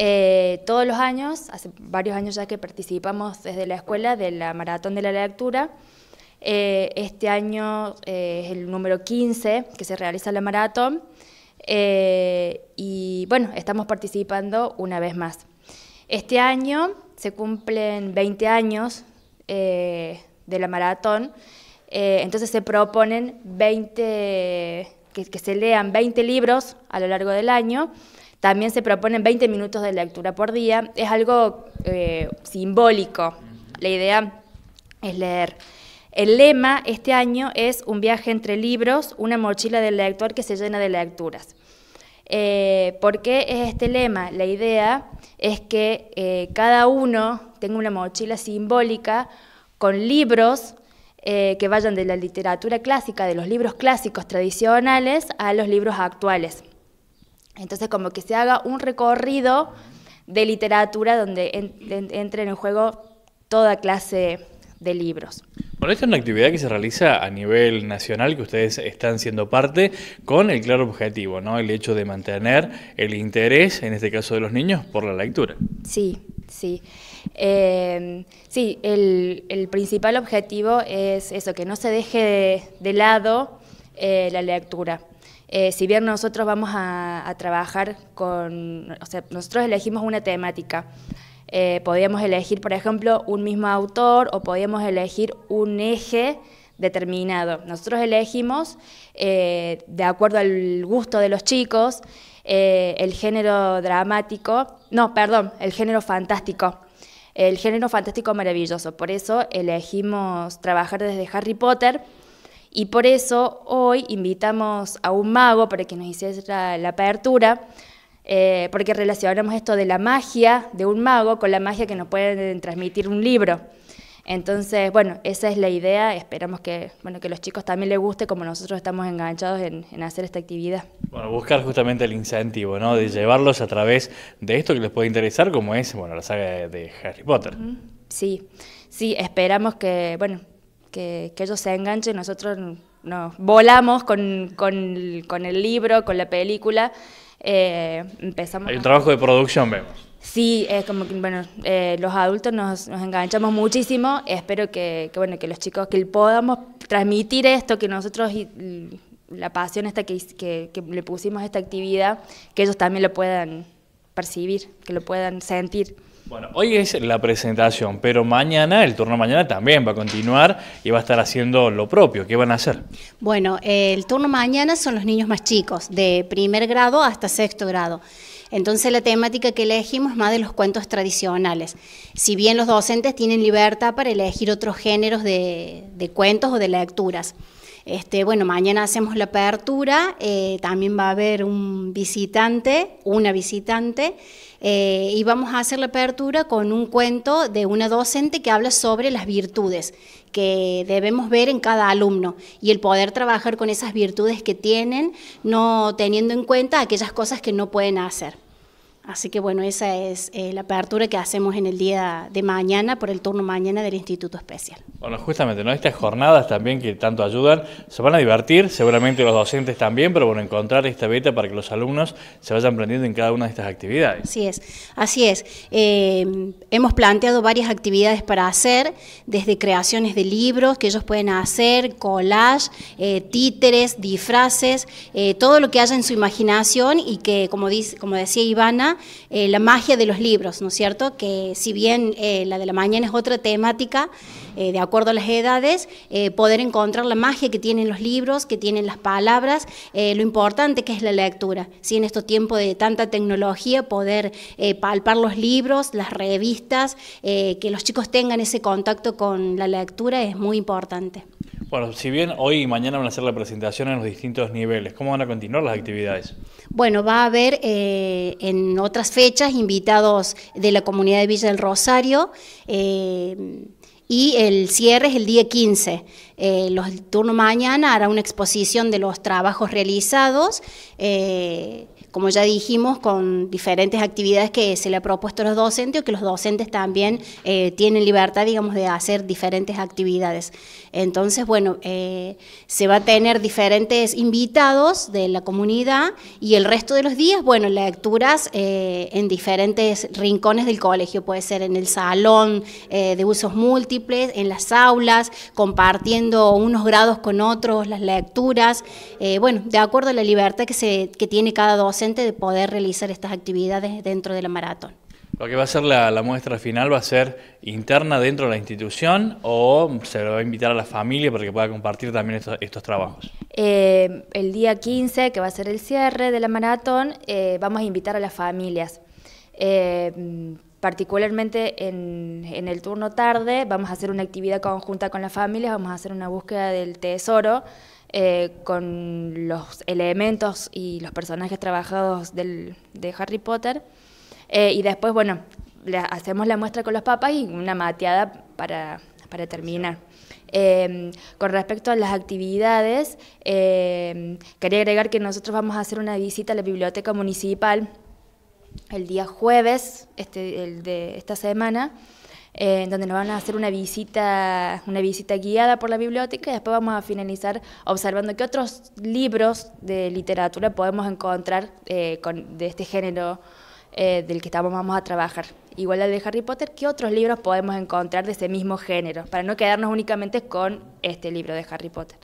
Eh, todos los años, hace varios años ya que participamos desde la escuela de la Maratón de la Lectura, eh, este año eh, es el número 15 que se realiza la maratón y bueno, estamos participando una vez más. Este año se cumplen 20 años de la maratón, entonces se proponen 20, que, que se lean 20 libros a lo largo del año. También se proponen 20 minutos de lectura por día. Es algo eh, simbólico. La idea es leer. El lema este año es un viaje entre libros, una mochila del lector que se llena de lecturas. Eh, ¿Por qué es este lema? La idea es que eh, cada uno tenga una mochila simbólica con libros que vayan de la literatura clásica, de los libros clásicos tradicionales, a los libros actuales. Entonces como que se haga un recorrido de literatura donde en, entren en juego toda clase de libros. Bueno, esta es una actividad que se realiza a nivel nacional, que ustedes están siendo parte, con el claro objetivo, ¿no? El hecho de mantener el interés, en este caso de los niños, por la lectura. Sí, sí. Em, sí, el, principal objetivo es eso, que no se deje de, lado eh, la lectura. Eh, si bien nosotros vamos a, trabajar con, o sea, nosotros elegimos una temática. Eh, podíamos elegir, por ejemplo, un mismo autor o podíamos elegir un eje determinado. Nosotros elegimos, eh, de acuerdo al gusto de los chicos, el género dramático, no, perdón, el género fantástico el género fantástico maravilloso. Por eso elegimos trabajar desde Harry Potter y por eso hoy invitamos a un mago para que nos hiciera la, apertura, eh, porque relacionamos esto de la magia de un mago con la magia que nos puede transmitir un libro. Entonces, bueno, esa es la idea. Esperamos que, bueno, que los chicos también les guste, como nosotros estamos enganchados en, en, hacer esta actividad. Bueno, buscar justamente el incentivo, ¿no? De llevarlos a través de esto que les puede interesar, como es, bueno, la saga de, Harry Potter. Sí, sí, esperamos que, bueno, que, ellos se enganchen, nosotros nos volamos con, con, el libro, con la película, eh, empezamos... Hay un trabajo de producción, vemos. Sí, es como que, bueno, eh, los adultos nos, enganchamos muchísimo. Espero que, bueno, que los chicos, que podamos transmitir esto, que nosotros, la pasión esta que, que, que, le pusimos a esta actividad, que ellos también lo puedan percibir, que lo puedan sentir. Bueno, hoy es la presentación, pero mañana, el turno mañana también va a continuar y va a estar haciendo lo propio. ¿Qué van a hacer? Bueno, el turno mañana son los niños más chicos, de primer grado hasta sexto grado. Entonces la temática que elegimos es más de los cuentos tradicionales. Si bien los docentes tienen libertad para elegir otros géneros de cuentos o de lecturas. Este, bueno, mañana hacemos la apertura, eh, también va a haber un visitante, una visitante, eh, y vamos a hacer la apertura con un cuento de una docente que habla sobre las virtudes que debemos ver en cada alumno y el poder trabajar con esas virtudes que tienen, no teniendo en cuenta aquellas cosas que no pueden hacer. Así que bueno, esa es eh, la apertura que hacemos en el día de mañana por el turno mañana del Instituto Especial. Bueno, justamente, ¿no? Estas jornadas también que tanto ayudan, se van a divertir, seguramente los docentes también, pero bueno, encontrar esta beta para que los alumnos se vayan aprendiendo en cada una de estas actividades. Así es, así es. Em, hemos planteado varias actividades para hacer, desde creaciones de libros que ellos pueden hacer, collage, eh, títeres, disfraces, eh, todo lo que haya en su imaginación y que, como, dice, como decía Ivana, eh, la magia de los libros, ¿no es cierto? Que si bien eh, la de la mañana es otra temática, eh, de acuerdo a las edades, poder encontrar la magia que tienen los libros, que tienen las palabras, lo importante que es la lectura. Si En estos tiempos de tanta tecnología, poder palpar los libros, las revistas, que los chicos tengan ese contacto con la lectura es muy importante. Bueno, si bien hoy y mañana van a hacer la presentación en los distintos niveles, ¿cómo van a continuar las actividades? Bueno, va a haber eh, en otras fechas invitados de la comunidad de Villa del Rosario eh, y el cierre es el día 15. Eh, los, el turno mañana hará una exposición de los trabajos realizados, eh, como ya dijimos, con diferentes actividades que se le ha propuesto a los docentes o que los docentes también eh, tienen libertad, digamos, de hacer diferentes actividades. Entonces, bueno, se va a tener diferentes invitados de la comunidad y el resto de los días, bueno, lecturas en diferentes rincones del colegio, puede ser en el salón de usos múltiples, en las aulas, compartiendo unos grados con otros, las lecturas, eh, bueno, de acuerdo a la libertad que, se, tiene cada docente de poder realizar estas actividades dentro de la maratón. Lo que va a ser la, muestra final va a ser interna dentro de la institución o se lo va a invitar a la familia para que pueda compartir también estos, trabajos. Eh, el día 15, que va a ser el cierre de la maratón, eh, vamos a invitar a las familias particularmente en, el turno tarde, vamos a hacer una actividad conjunta con las familias, vamos a hacer una búsqueda del tesoro eh, con los elementos y los personajes trabajados del, de Harry Potter. Eh, y después, bueno, le hacemos la muestra con los papas y una mateada para, para terminar. Em, con respecto a las actividades, em, quería agregar que nosotros vamos a hacer una visita a la biblioteca municipal el día jueves este, el de esta semana, eh, en donde nos van a hacer una visita, una visita guiada por la biblioteca y después vamos a finalizar observando qué otros libros de literatura podemos encontrar eh, de este género eh, del que estamos, vamos a trabajar. Igual al de Harry Potter, ¿qué otros libros podemos encontrar de ese mismo género? Para no quedarnos únicamente con este libro de Harry Potter.